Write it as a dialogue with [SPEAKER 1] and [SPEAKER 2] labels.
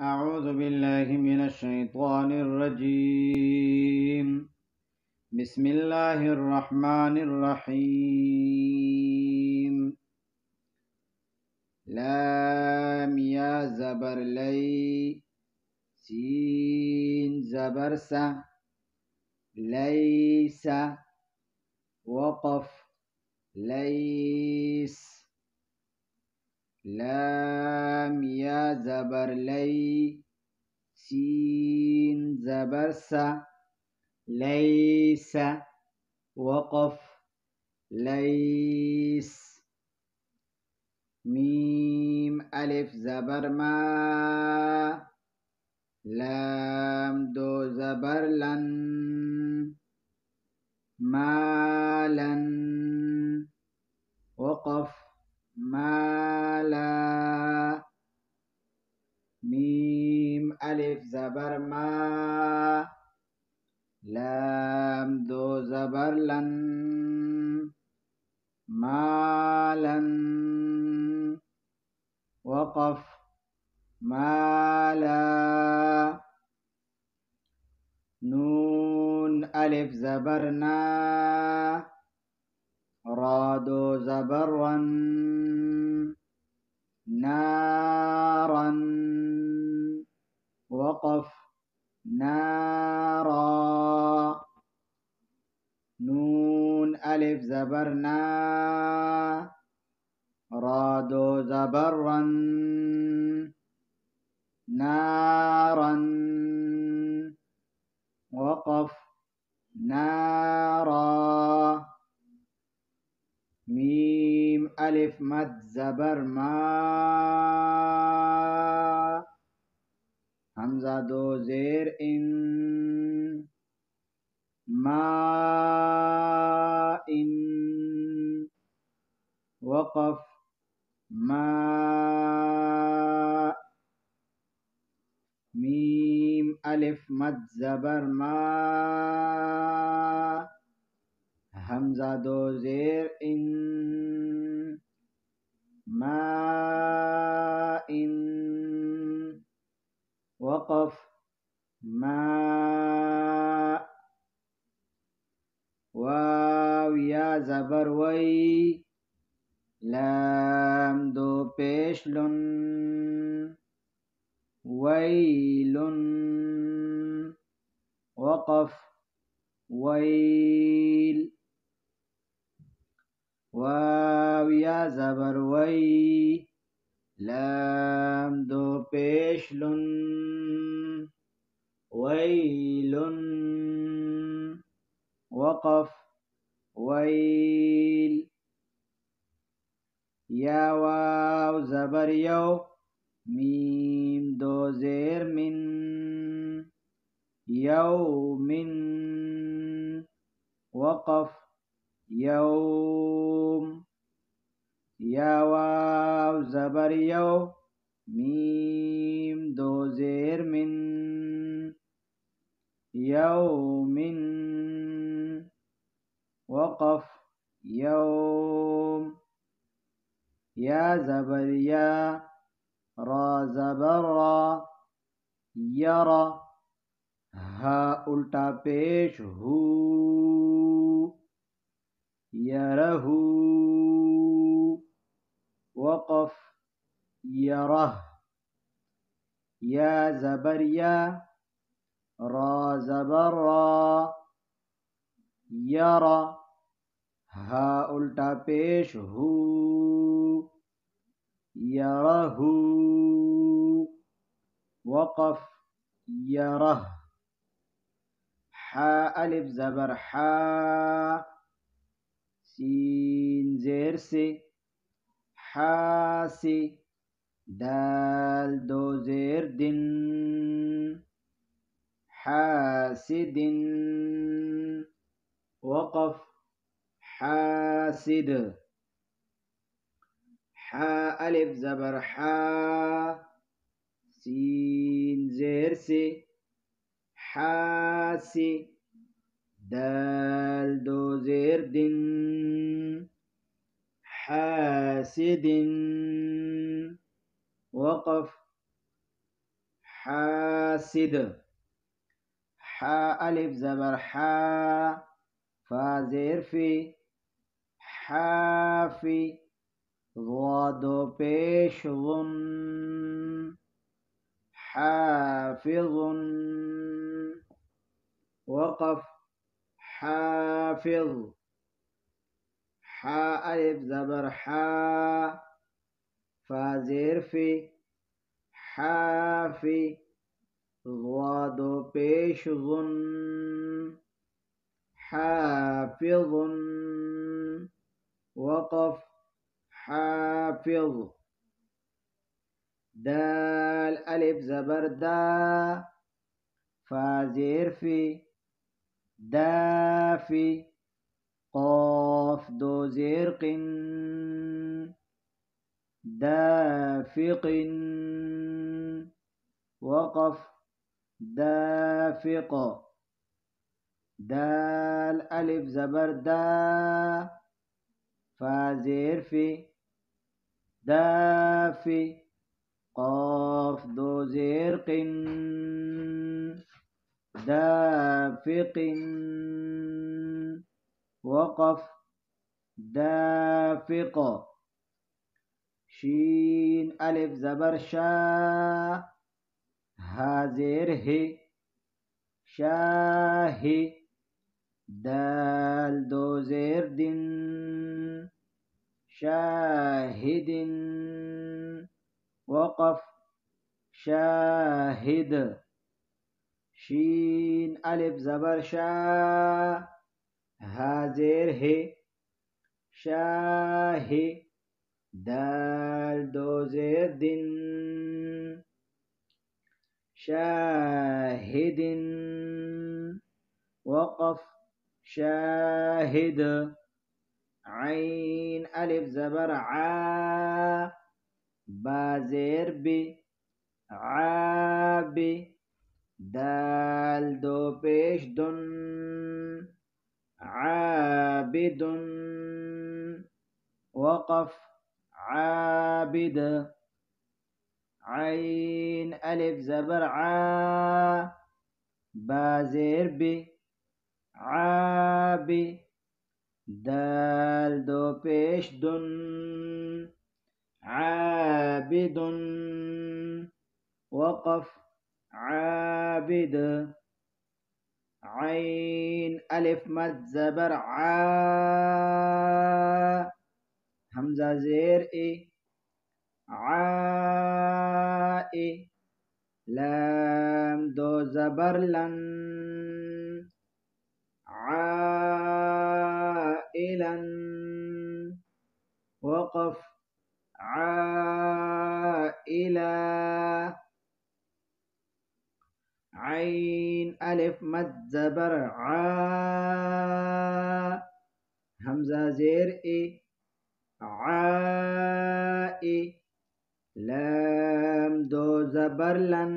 [SPEAKER 1] أعوذ بالله من الشيطان الرجيم بسم الله الرحمن الرحيم لام يا زبر لي سين زبر س ليس وقف ليس لام يا زبر لي سين زبر ليس وقف ليس ميم ألف زبر ما لام دو زبر لن لام دو زبر لن مالا وقف مالا نون ألف زبرنا رادو زبرا نارا وقف نارا نون ألف زبرنا رادو زبرا نارا وقف نارا ميم ألف مد زبر ما حمزة دو زير ان ما ان وقف ما ميم ألف مد زبر ما همزة دو زير إن ما وقف ما واو يا زبر وي لام دو پیش لن ويل وقف ويل واو يا زبر وي لام دو پیش لن ويل وقف ويل يا واو زبر يو ميم دو زير من يوم وقف يوم يا واو زبر يو ميم دو زير من يو من وقف يوم يا زبر يا را زبر يرى ها ألتا بيش هو یرہو وقف يره يا زبريا را زبرا يرى ها الٹا پیش ہو يره وقف يره حاء الف زبر حاء سين زير سي حاسي دال دو زير دن حاسد وقف حاسد حاء ألف زبر حا سين زير سي حاسي دال دو زير دن حاسد وقف حاسد حا ألف زبر حا فا زير في حافي ضاد بيش ظن حافظ وقف حافظ حا ألف زبر حا فا زير في حافي غوادو بيش ظن حافظ وقف حافظ دال ألف زبر دا فا في دافي قاف خفض زرق دافق وقف دافق دال ألف زبر دا فازير في دافي قاف دو زرق دافق وقف دافق شين ألف زبر شا هازير هي شاهي دال دو زير شاهد وقف شاهد شين ألف زبر شا هازير هي شاه دال دو دين شاهد وقف شاهد عين ألف زبر عا بازير بي عابي دال دو بيش دن عابد وقف عابد عين ألف زبر عا با عابي دال دو بيش دن عابد وقف عابد عين ألف مد زبر عابد همزة زير إي عائي لام دو زبر لن عائلا وقف عائلا عين ألف مد زبر عا همزة زير إيه عائي لام دو زبر لن